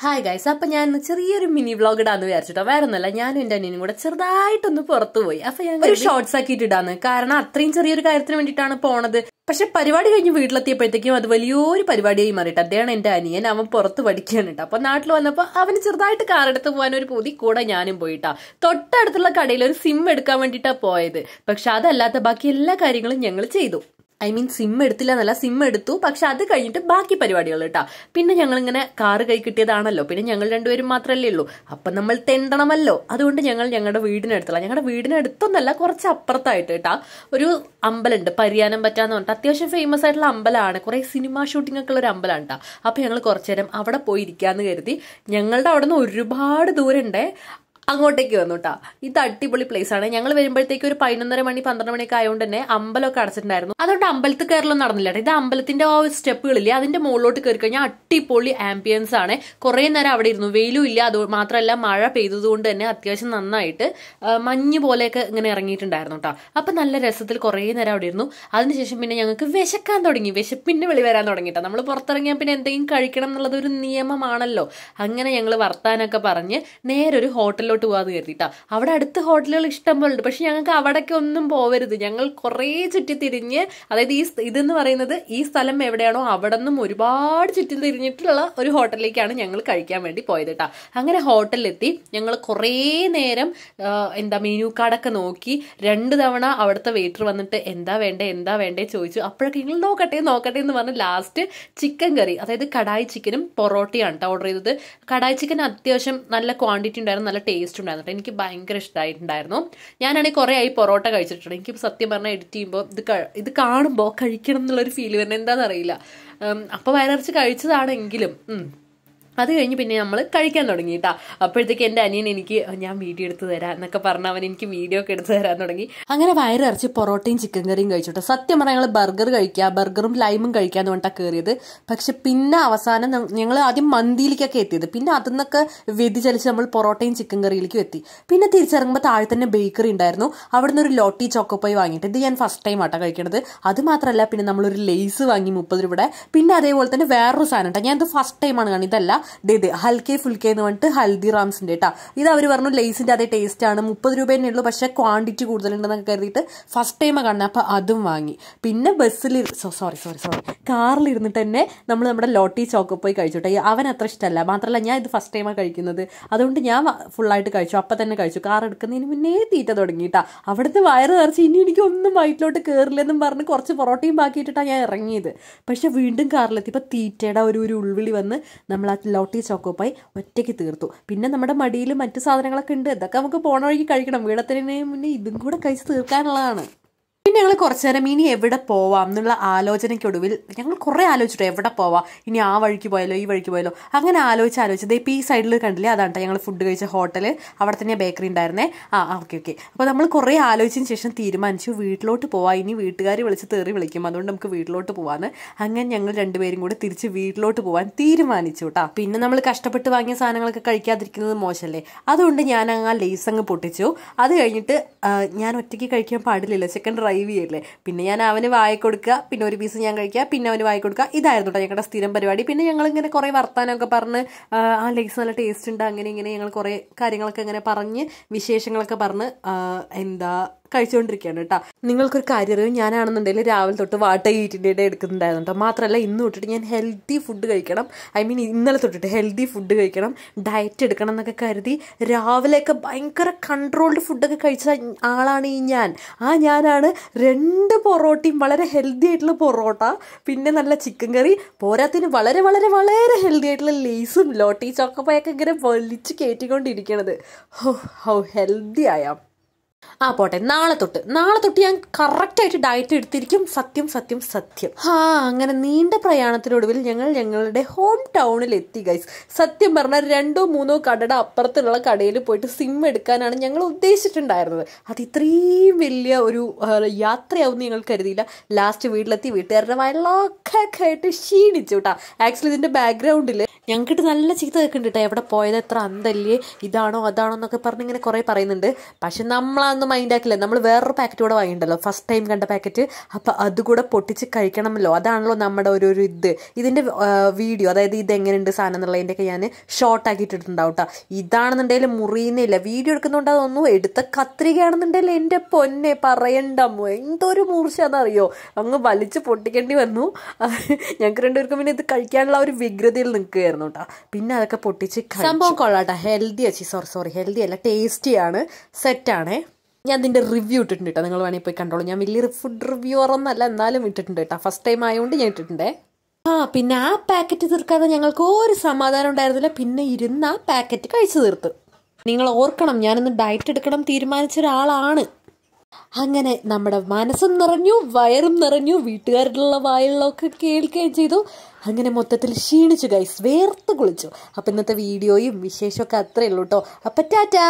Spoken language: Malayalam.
ഹായ് ഗൈസ് അപ്പൊ ഞാൻ ചെറിയൊരു മിനി വ്ളോഗ് ഇടാന്ന് വിചാരിച്ചിട്ടോ വേറെ ഒന്നല്ല ഞാനും എൻ്റെ അനിയനും കൂടെ ചെറുതായിട്ടൊന്ന് പുറത്തു പോയി അപ്പം ഞാൻ ഒരു ഷോർട്സ് ആക്കിയിട്ട് ഇടാന്ന് കാരണം അത്രയും ചെറിയൊരു കാര്യത്തിന് വേണ്ടിയിട്ടാണ് പോണത് പക്ഷെ പരിപാടി കഴിഞ്ഞ് വീട്ടിലെത്തിയപ്പോഴത്തേക്കും അത് വലിയൊരു പരിപാടിയായി മാറിയിട്ട് അദ്ദേഹം എൻ്റെ അനിയൻ അവൻ പുറത്ത് പഠിക്കുകയാണ് കേട്ടോ അപ്പോൾ നാട്ടിൽ വന്നപ്പോൾ അവന് ചെറുതായിട്ട് കാറെടുത്ത് പോകാൻ ഒരു പൂതി കൂടെ ഞാനും പോയിട്ടാ തൊട്ടടുത്തുള്ള കടയിൽ ഒരു സിം എടുക്കാൻ വേണ്ടിട്ടാ പോയത് പക്ഷെ അതല്ലാത്ത ബാക്കി എല്ലാ കാര്യങ്ങളും ഞങ്ങൾ ചെയ്തു ഐ മീൻ സിം എടുത്തില്ല എന്നല്ല സിം എടുത്തു പക്ഷെ അത് കഴിഞ്ഞിട്ട് ബാക്കി പരിപാടികൾ കേട്ടോ പിന്നെ ഞങ്ങൾ ഇങ്ങനെ കാറ് കൈ കിട്ടിയതാണല്ലോ പിന്നെ ഞങ്ങൾ രണ്ടുപേരും മാത്രമല്ലേ ഉള്ളൂ അപ്പൊ നമ്മൾ തെണ്ടണമല്ലോ അതുകൊണ്ട് ഞങ്ങൾ ഞങ്ങളുടെ വീടിനടുത്തുള്ള ഞങ്ങളുടെ വീടിനടുത്തൊന്നല്ല കുറച്ച് അപ്പുറത്തായിട്ട് കേട്ടാ ഒരു അമ്പലമുണ്ട് പരിയാനം പറ്റാന്ന് പറഞ്ഞിട്ട് അത്യാവശ്യം ഫേമസ് ആയിട്ടുള്ള അമ്പലമാണ് കുറേ സിനിമ ഷൂട്ടിംഗ് ഒക്കെ ഉള്ള ഒരു അമ്പലമാണ് കേട്ടോ അപ്പൊ ഞങ്ങൾ കുറച്ചു നേരം അവിടെ പോയിരിക്കാന്ന് കരുതി ഞങ്ങളുടെ അവിടെ നിന്ന് ഒരുപാട് ദൂരം ഉണ്ടേ അങ്ങോട്ടേക്ക് വന്നു കേട്ടോ ഇത് അടിപൊളി പ്ലേസ് ആണ് ഞങ്ങൾ വരുമ്പോഴത്തേക്ക് ഒരു പതിനൊന്നര മണി പന്ത്രണ്ട് മണിയൊക്കെ ആയതുകൊണ്ട് തന്നെ അമ്പലമൊക്കെ അടച്ചിട്ടുണ്ടായിരുന്നു അതുകൊണ്ട് അമ്പലത്തിൽ കയറലൊന്നും നടന്നില്ല ഇത് അമ്പലത്തിന്റെ ആ സ്റ്റെപ്പുകളില്ലേ അതിന്റെ മുകളിലോട്ട് കയറി കഴിഞ്ഞാൽ അടിപൊളി ആംബിയൻസ് ആണ് കുറേ നേരം അവിടെ ഇരുന്നു വെയിലും ഇല്ല അത് മാത്രമല്ല മഴ പെയ്തതുകൊണ്ട് തന്നെ അത്യാവശ്യം നന്നായിട്ട് മഞ്ഞ് പോലെയൊക്കെ ഇങ്ങനെ ഇറങ്ങിയിട്ടുണ്ടായിരുന്നു കേട്ടോ അപ്പൊ നല്ല രസത്തിൽ കുറേ നേരം അവിടെ ഇരുന്നു അതിനുശേഷം പിന്നെ ഞങ്ങൾക്ക് വിശക്കാൻ തുടങ്ങി വിശപ്പിന്റെ വെളി വരാൻ തുടങ്ങി കേട്ടോ നമ്മൾ പുറത്തിറങ്ങിയാൽ പിന്നെ എന്തെങ്കിലും കഴിക്കണം എന്നുള്ളത് ഒരു നിയമമാണല്ലോ അങ്ങനെ ഞങ്ങൾ വർത്താനൊക്കെ പറഞ്ഞ് നേരെ ഒരു ഹോട്ടലിലോട്ട് മുകളിലോട്ട് പോകാമെന്ന് കരുതിട്ടാ അവിടെ അടുത്ത് ഹോട്ടലുകൾ ഇഷ്ടം പോലെ ഉണ്ട് പക്ഷെ ഞങ്ങൾക്ക് അവിടേക്ക് ഒന്നും പോവരുത് ഞങ്ങൾ കുറേ തിരിഞ്ഞ് അതായത് ഈ ഇതെന്ന് പറയുന്നത് ഈ സ്ഥലം എവിടെയാണോ അവിടെ നിന്നും ഒരുപാട് ചുറ്റി തിരിഞ്ഞിട്ടുള്ള ഒരു ഹോട്ടലിലേക്കാണ് ഞങ്ങൾ കഴിക്കാൻ വേണ്ടി പോയത് കേട്ടോ അങ്ങനെ ഹോട്ടലിലെത്തി ഞങ്ങൾ കുറേ നേരം എന്താ മെനു കാർഡൊക്കെ നോക്കി രണ്ട് തവണ അവിടുത്തെ വെയിറ്റർ വന്നിട്ട് എന്താ വേണ്ടേ എന്താ വേണ്ടേ ചോദിച്ചു അപ്പോഴൊക്കെ ഞങ്ങൾ നോക്കട്ടെ നോക്കട്ടെ എന്ന് പറഞ്ഞ് ലാസ്റ്റ് ചിക്കൻ കറി അതായത് കടായി ചിക്കനും പൊറോട്ടയാണ് കേട്ടോ ഓർഡർ ചെയ്തത് കടായി ചിക്കൻ അത്യാവശ്യം നല്ല ക്വാണ്ടിറ്റി ഉണ്ടായിരുന്നു നല്ല ടേസ്റ്റ് ടേസ്റ്റ് ഉണ്ടായിരുന്നു എനിക്ക് ഭയങ്കര ഇഷ്ടമായിട്ടുണ്ടായിരുന്നു ഞാനാണെങ്കിൽ കുറേ ആയി പൊറോട്ട കഴിച്ചിട്ടുണ്ട് എനിക്ക് സത്യം പറഞ്ഞാൽ എഡിറ്റ് ചെയ്യുമ്പോൾ ഇത് ഇത് കാണുമ്പോൾ കഴിക്കണം എന്നുള്ളൊരു ഫീൽ വരുന്നത് എന്താണെന്നറിയില്ല അപ്പോൾ വയറിറച്ചി കഴിച്ചതാണെങ്കിലും അത് കഴിഞ്ഞ് പിന്നെ നമ്മൾ കഴിക്കാൻ തുടങ്ങി കേട്ടോ അപ്പോഴത്തേക്ക് എൻ്റെ അനിയൻ എനിക്ക് ഞാൻ വീഡിയോ എടുത്ത് തരാം എന്നൊക്കെ പറഞ്ഞ അവൻ എനിക്ക് വീഡിയോ ഒക്കെ എടുത്ത് തരാൻ തുടങ്ങി അങ്ങനെ വയറിറച്ച് പൊറോട്ടയും ചിക്കൻ കറിയും കഴിച്ചോട്ടെ സത്യം പറഞ്ഞാൽ ഞങ്ങൾ ബർഗർ കഴിക്കുക ബർഗറും ലൈമും എന്ന് പറഞ്ഞാൽ കയറിയത് പക്ഷെ പിന്നെ അവസാനം ഞങ്ങൾ ആദ്യം മന്തിയിലേക്കൊക്കെ എത്തിയത് പിന്നെ അതിൽ നിന്നൊക്കെ വ്യതിചലിച്ച് നമ്മൾ പൊറോട്ടയും ചിക്കൻ കറിയിലേക്കും എത്തി പിന്നെ തിരിച്ചിറങ്ങുമ്പോൾ താഴെ തന്നെ ബേക്കറി ഉണ്ടായിരുന്നു അവിടെ നിന്ന് ഒരു ലോട്ടി പോയി വാങ്ങിയിട്ട് ഇത് ഞാൻ ഫസ്റ്റ് ടൈം ആട്ടാ കഴിക്കണത് അത് മാത്രമല്ല പിന്നെ നമ്മളൊരു ലേസ് വാങ്ങി മുപ്പത് രൂപയുടെ പിന്നെ അതേപോലെ തന്നെ വേറൊരു സാധനം ഞാൻ ഇത് ഫസ്റ്റ് ടൈമാണ് കാണുന്നത് ഇതല്ല ഇത് ഹൽക്കെ ഫുൽക്കെ എന്ന് പറഞ്ഞിട്ട് ഹൽദിറാംസിന്റെ കേട്ടോ ഇത് അവർ പറഞ്ഞു ലേസിന്റെ അതേ ടേസ്റ്റ് ആണ് മുപ്പത് രൂപ തന്നെ ഉള്ളൂ പക്ഷേ ക്വാണ്ടിറ്റി കൂടുതലുണ്ടെന്നൊക്കെ കരുതിയിട്ട് ഫസ്റ്റ് ടൈം കാണുന്നത് അപ്പോൾ അതും വാങ്ങി പിന്നെ ബസ്സിൽ സോറി സോറി സോറി കാറിൽ തന്നെ നമ്മൾ നമ്മുടെ ലോട്ടി ചോക്ക് പോയി കേട്ടോ അവൻ അത്ര ഇഷ്ടമല്ല മാത്രമല്ല ഞാൻ ഇത് ഫസ്റ്റ് ടൈമാണ് കഴിക്കുന്നത് അതുകൊണ്ട് ഞാൻ ഫുള്ളായിട്ട് കഴിച്ചു അപ്പം തന്നെ കഴിച്ചു കാർ എടുക്കുന്നതിന് മുന്നേ തീറ്റ തുടങ്ങിയിട്ടാ അവിടുത്തെ വയറ് നിറച്ച് ഇനി എനിക്ക് ഒന്നും വയറ്റിലോട്ട് കയറില്ലെന്നും പറഞ്ഞ് കുറച്ച് പൊറോട്ടയും ബാക്കിയിട്ടിട്ടാണ് ഞാൻ ഇറങ്ങിയത് പക്ഷെ വീണ്ടും കാറിലെത്തിയപ്പോൾ തീറ്റയുടെ ഒരു ഒരു ഉൾവിളി വന്ന് നമ്മൾ ആ ജെലോട്ടി ചോക്കോപ്പായി ഒറ്റയ്ക്ക് തീർത്തു പിന്നെ നമ്മുടെ മടിയിൽ മറ്റു സാധനങ്ങളൊക്കെ ഉണ്ട് ഇതൊക്കെ നമുക്ക് പോണ വഴിക്ക് കഴിക്കണം വീടത്തിന് മുന്നേ ഇതും കൂടെ കഴിച്ച് തീർക്കാനുള്ളതാണ് പിന്നെ ഞങ്ങൾ കുറച്ച് നേരം ഇനി എവിടെ പോവാം എന്നുള്ള ആലോചനയ്ക്കൊടുവിൽ ഞങ്ങൾ കുറേ ആലോചിച്ചിട്ടു എവിടെ പോവാം ഇനി ആ വഴിക്ക് പോയാലോ ഈ വഴിക്ക് പോയാലോ അങ്ങനെ ആലോചിച്ച് ആലോചിച്ച് ദേ ഈ സൈഡിൽ കണ്ടില്ലേ അതാണ് ഞങ്ങൾ ഫുഡ് കഴിച്ച ഹോട്ടൽ അവിടെ തന്നെ ബേക്കറി ഉണ്ടായിരുന്നേ ആ ഓക്കെ ഓക്കെ അപ്പോൾ നമ്മൾ കുറേ ആലോചിച്ചതിന് ശേഷം തീരുമാനിച്ചു വീട്ടിലോട്ട് പോവാം ഇനി വീട്ടുകാർ വിളിച്ച് തേറി വിളിക്കും അതുകൊണ്ട് നമുക്ക് വീട്ടിലോട്ട് പോവാന്ന് അങ്ങനെ ഞങ്ങൾ രണ്ടുപേരും കൂടി തിരിച്ച് വീട്ടിലോട്ട് പോവാൻ തീരുമാനിച്ചു കേട്ടോ പിന്നെ നമ്മൾ കഷ്ടപ്പെട്ട് വാങ്ങിയ സാധനങ്ങളൊക്കെ കഴിക്കാതിരിക്കുന്നത് മോശമല്ലേ അതുകൊണ്ട് ഞാൻ ആ ലേസ് അങ്ങ് പൊട്ടിച്ചു അത് കഴിഞ്ഞിട്ട് ഞാൻ ഒറ്റയ്ക്ക് കഴിക്കാൻ പാടില്ലല്ലോ സെക്കൻഡ് ഡ്രൈ ലൈവ് പിന്നെ ഞാൻ അവന് വായി കൊടുക്കുക പിന്നെ ഒരു പീസ് ഞാൻ കഴിക്കുക പിന്നെ അവന് വായി കൊടുക്കുക ഇതായിരുന്നു കേട്ടോ ഞങ്ങളുടെ സ്ഥിരം പരിപാടി പിന്നെ ഞങ്ങളിങ്ങനെ കുറേ വർത്താനമൊക്കെ പറഞ്ഞ് ആ ലൈസ് നല്ല ടേസ്റ്റ് ഉണ്ട് അങ്ങനെ ഇങ്ങനെ ഞങ്ങൾ കുറേ കാര്യങ്ങളൊക്കെ ഇങ്ങനെ പറഞ്ഞ് വിശേഷങ്ങളൊക്കെ പറഞ്ഞ് എന്താ കഴിച്ചുകൊണ്ടിരിക്കുകയാണ് കേട്ടോ നിങ്ങൾക്കൊരു കാര്യം അറിയും ഞാനാണെന്നുണ്ടെങ്കിൽ രാവിലെ തൊട്ട് വാട്ട ഈറ്റിൻ്റെ എടുക്കുന്നുണ്ടായിരുന്നു കേട്ടോ മാത്രമല്ല ഇന്ന് തൊട്ടിട്ട് ഞാൻ ഹെൽത്തി ഫുഡ് കഴിക്കണം ഐ മീൻ ഇന്നലെ തൊട്ടിട്ട് ഹെൽത്തി ഫുഡ് കഴിക്കണം ഡയറ്റ് എടുക്കണം എന്നൊക്കെ കരുതി രാവിലെയൊക്കെ ഭയങ്കര കൺട്രോൾഡ് ഫുഡൊക്കെ കഴിച്ച ആളാണ് ഈ ഞാൻ ആ ഞാനാണ് രണ്ട് പൊറോട്ടയും വളരെ ഹെൽത്തി ആയിട്ടുള്ള പൊറോട്ട പിന്നെ നല്ല ചിക്കൻ കറി പോരാത്തിന് വളരെ വളരെ വളരെ ഹെൽത്തി ആയിട്ടുള്ള ലേസും ലോട്ടി ചോക്കപ്പായൊക്കെ ഇങ്ങനെ വലിച്ച് കയറ്റിക്കൊണ്ടിരിക്കണത് ഹൗ ഹെൽത്തി ആയാം ആ പോട്ടെ നാളെ തൊട്ട് നാളെ തൊട്ട് ഞാൻ കറക്റ്റായിട്ട് ഡയറ്റ് എടുത്തിരിക്കും സത്യം സത്യം സത്യം ആ അങ്ങനെ നീണ്ട പ്രയാണത്തിനൊടുവിൽ ഞങ്ങൾ ഞങ്ങളുടെ ഹോം ടൗണിൽ എത്തി ഗൈസ് സത്യം പറഞ്ഞാൽ രണ്ടോ മൂന്നോ കടയുടെ അപ്പുറത്തുള്ള കടയിൽ പോയിട്ട് സിം എടുക്കാനാണ് ഞങ്ങൾ ഉദ്ദേശിച്ചിട്ടുണ്ടായിരുന്നത് അത് ഇത്രയും വലിയ ഒരു യാത്രയാവും ഞങ്ങൾ കരുതിയില്ല ലാസ്റ്റ് വീട്ടിലെത്തി വീട്ടുകാരുടെ വയലൊക്കെ ആയിട്ട് ക്ഷീണിച്ചു കേട്ടാ ആക്ച്വലി ഇതിൻ്റെ ബാക്ക്ഗ്രൗണ്ടിൽ ഞങ്ങൾക്കിട്ട് നല്ല ചീത്ത കേൾക്കുന്നുണ്ട് കേട്ടോ എവിടെ പോയത് എത്ര അന്തല്ലേ ഇതാണോ അതാണോ എന്നൊക്കെ പറഞ്ഞ് ഇങ്ങനെ കുറേ പറയുന്നുണ്ട് പക്ഷെ നമ്മളാ അതൊന്നും മൈൻഡാക്കില്ല നമ്മൾ വേറൊരു പാക്കറ്റ് കൂടെ വാങ്ങിയിട്ടല്ലോ ഫസ്റ്റ് ടൈം കണ്ട പാക്കറ്റ് അപ്പോൾ അതുകൂടെ പൊട്ടിച്ച് കഴിക്കണമല്ലോ അതാണല്ലോ നമ്മുടെ ഒരു ഒരു ഇത് ഇതിൻ്റെ വീഡിയോ അതായത് ഇത് എങ്ങനെയുണ്ട് സാധനം എന്നുള്ളതിൻ്റെയൊക്കെ ഞാൻ ഷോർട്ട് ആക്കിയിട്ടിട്ടുണ്ടാവും കേട്ടോ ഇതാണെന്നുണ്ടെങ്കിൽ മുറിയുന്നില്ല വീഡിയോ എടുക്കുന്നുണ്ട് അതൊന്നും എടുത്ത കത്രികയാണെന്നുണ്ടെങ്കിൽ എൻ്റെ പൊന്നെ പറയണ്ടമ്മോ എന്തൊരു മൂർച്ച അതറിയോ അങ്ങ് വലിച്ച് പൊട്ടിക്കേണ്ടി വന്നു ഞങ്ങൾക്ക് രണ്ടുപേർക്കും പിന്നെ ഇത് കഴിക്കാനുള്ള ഒരു വിഗ്രതയിൽ നിൽക്കുകയായിരുന്നു കേട്ടോ പിന്നെ അതൊക്കെ പൊട്ടിച്ച് സംഭവം കൊള്ളാട്ടോ ഹെൽത്തി അച്ചി സോറി സോറി ഹെൽത്തി അല്ല ടേസ്റ്റിയാണ് സെറ്റാണേ ഞാൻ ഇതിൻ്റെ റിവ്യൂ ഇട്ടിട്ടുണ്ട് കേട്ടോ നിങ്ങൾ വേണമെങ്കിൽ പോയി കണ്ടോളൂ ഞാൻ വലിയൊരു ഫുഡ് റിവ്യൂ ഒന്നല്ല എന്നാലും ഇട്ടിട്ടുണ്ട് കേട്ടോ ഫസ്റ്റ് ടൈം ആയതുകൊണ്ട് ഞാൻ ഇട്ടിട്ടുണ്ട് ആ പിന്നെ ആ പാക്കറ്റ് തീർക്കാതെ ഞങ്ങൾക്ക് ഒരു സമാധാനം ഉണ്ടായിരുന്നില്ല പിന്നെ ഇരുന്ന് ആ പാക്കറ്റ് കഴിച്ചു തീർത്ത് നിങ്ങൾ ഓർക്കണം ഞാനിന്ന് ഡയറ്റ് എടുക്കണം തീരുമാനിച്ച ഒരാളാണ് അങ്ങനെ നമ്മുടെ മനസ്സും നിറഞ്ഞു വയറും നിറഞ്ഞു വീട്ടുകാരിലുള്ള വായിലൊക്കെ കേൾക്കുകയും ചെയ്തു അങ്ങനെ മൊത്തത്തിൽ ക്ഷീണിച്ചു ഗൈസ് വേർത്ത് കുളിച്ചു അപ്പം ഇന്നത്തെ വീഡിയോയും വിശേഷമൊക്കെ അത്രയേ ഉള്ളൂ കേട്ടോ അപ്പം ടാറ്റാ